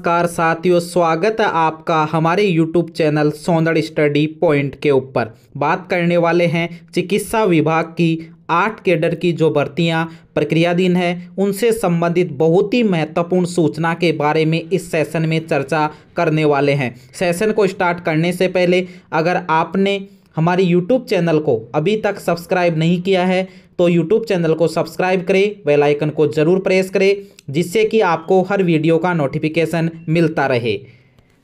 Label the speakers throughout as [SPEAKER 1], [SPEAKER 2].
[SPEAKER 1] नमस्कार साथियों स्वागत है आपका हमारे यूट्यूब चैनल सौंदर स्टडी पॉइंट के ऊपर बात करने वाले हैं चिकित्सा विभाग की आठ केडर की जो भर्तियाँ प्रक्रियाधीन है उनसे संबंधित बहुत ही महत्वपूर्ण सूचना के बारे में इस सेशन में चर्चा करने वाले हैं सेशन को स्टार्ट करने से पहले अगर आपने हमारे यूट्यूब चैनल को अभी तक सब्सक्राइब नहीं किया है तो यूट्यूब चैनल को सब्सक्राइब करें बेल आइकन को ज़रूर प्रेस करें जिससे कि आपको हर वीडियो का नोटिफिकेशन मिलता रहे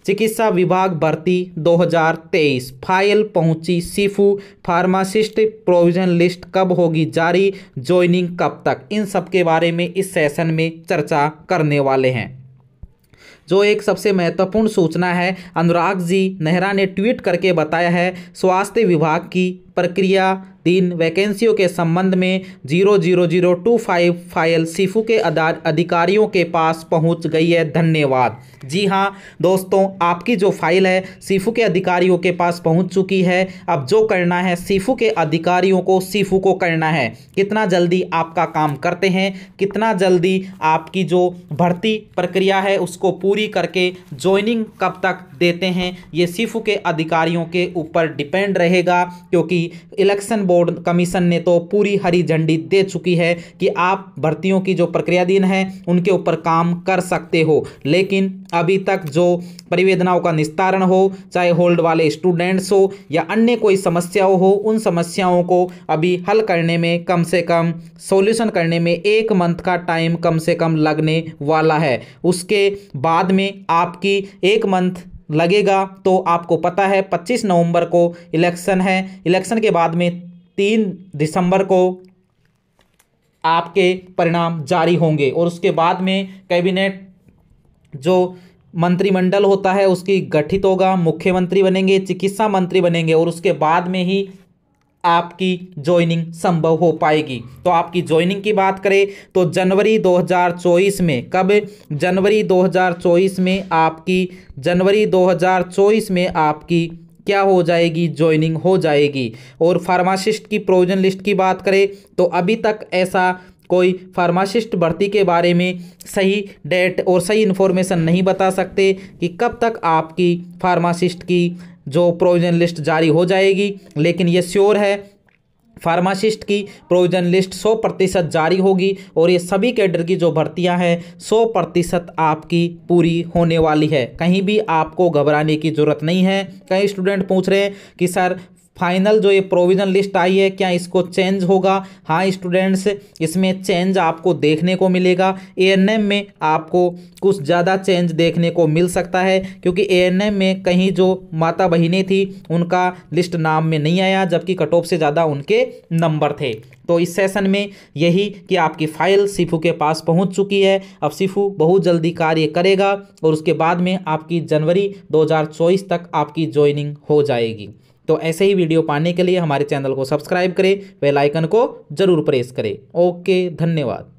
[SPEAKER 1] चिकित्सा विभाग भर्ती 2023 फाइल पहुंची सीफू फार्मासिस्ट प्रोविजन लिस्ट कब होगी जारी ज्वाइनिंग कब तक इन सब के बारे में इस सेशन में चर्चा करने वाले हैं जो एक सबसे महत्वपूर्ण सूचना है अनुराग जी नेहरा ने ट्वीट करके बताया है स्वास्थ्य विभाग की प्रक्रिया दिन वैकेंसियों के संबंध में zero zero zero two five file सिफू के अधिकारियों के पास पहुंच गई है धन्यवाद जी हाँ दोस्तों आपकी जो फाइल है सिफू के अधिकारियों के पास पहुंच चुकी है अब जो करना है सिफू के अधिकारियों को सिफू को करना है कितना जल्दी आपका काम करते हैं कितना जल्दी आपकी जो भर्ती प्रक्रिया है उसको पूरी करके ज्वाइनिंग कब तक देते हैं ये सिफू के अधिकारियों के ऊपर डिपेंड रहेगा क्योंकि इलेक्शन बोर्ड कमीशन ने तो पूरी हरी झंडी दे चुकी है कि आप भर्तियों की जो प्रक्रियाधीन है उनके ऊपर काम कर सकते हो लेकिन अभी तक जो परिवेदनाओं का निस्तारण हो चाहे होल्ड वाले स्टूडेंट्स हो या अन्य कोई समस्याओं हो उन समस्याओं को अभी हल करने में कम से कम सॉल्यूशन करने में एक मंथ का टाइम कम से कम लगने वाला है उसके बाद में आपकी एक मंथ लगेगा तो आपको पता है 25 नवंबर को इलेक्शन है इलेक्शन के बाद में तीन दिसंबर को आपके परिणाम जारी होंगे और उसके बाद में कैबिनेट जो मंत्रिमंडल होता है उसकी गठित होगा मुख्यमंत्री बनेंगे चिकित्सा मंत्री बनेंगे और उसके बाद में ही आपकी ज्वाइनिंग संभव हो पाएगी तो आपकी ज्वाइनिंग की बात करें तो जनवरी 2024 में कब जनवरी 2024 में आपकी जनवरी 2024 में आपकी क्या हो जाएगी ज्वाइनिंग हो जाएगी और फार्मासिस्ट की प्रोविजन लिस्ट की बात करें तो अभी तक ऐसा कोई फार्मासिस्ट भर्ती के बारे में सही डेट और सही इन्फॉर्मेशन नहीं बता सकते कि कब तक आपकी फार्मासिस्ट की जो प्रोविज़न लिस्ट जारी हो जाएगी लेकिन ये श्योर है फार्मासिस्ट की प्रोविज़न लिस्ट 100 प्रतिशत जारी होगी और ये सभी कैडर की जो भर्तियां हैं 100 प्रतिशत आपकी पूरी होने वाली है कहीं भी आपको घबराने की ज़रूरत नहीं है कई स्टूडेंट पूछ रहे हैं कि सर फाइनल जो ये प्रोविज़न लिस्ट आई है क्या इसको चेंज होगा हाँ स्टूडेंट्स इसमें चेंज आपको देखने को मिलेगा ए में आपको कुछ ज़्यादा चेंज देखने को मिल सकता है क्योंकि ए में कहीं जो माता बहिनें थी उनका लिस्ट नाम में नहीं आया जबकि कट ऑफ से ज़्यादा उनके नंबर थे तो इस सेशन में यही कि आपकी फाइल सिफू के पास पहुंच चुकी है अब सिफू बहुत जल्दी कार्य करेगा और उसके बाद में आपकी जनवरी 2024 तक आपकी ज्वाइनिंग हो जाएगी तो ऐसे ही वीडियो पाने के लिए हमारे चैनल को सब्सक्राइब करें बेलाइकन को जरूर प्रेस करें ओके धन्यवाद